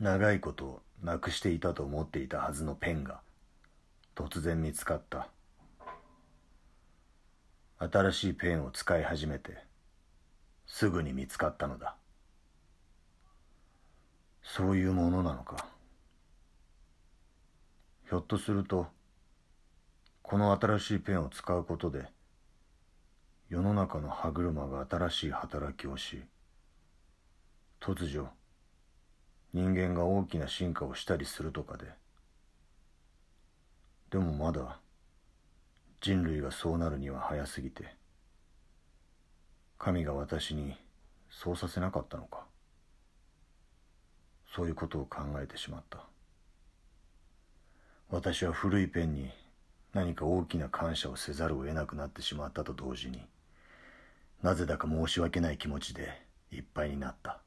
長いことなくしていたと思っていたはずのペンが突然見つかった新しいペンを使い始めてすぐに見つかったのだそういうものなのかひょっとするとこの新しいペンを使うことで世の中の歯車が新しい働きをし突如人間が大きな進化をしたりするとかででもまだ人類がそうなるには早すぎて神が私にそうさせなかったのかそういうことを考えてしまった私は古いペンに何か大きな感謝をせざるを得なくなってしまったと同時になぜだか申し訳ない気持ちでいっぱいになった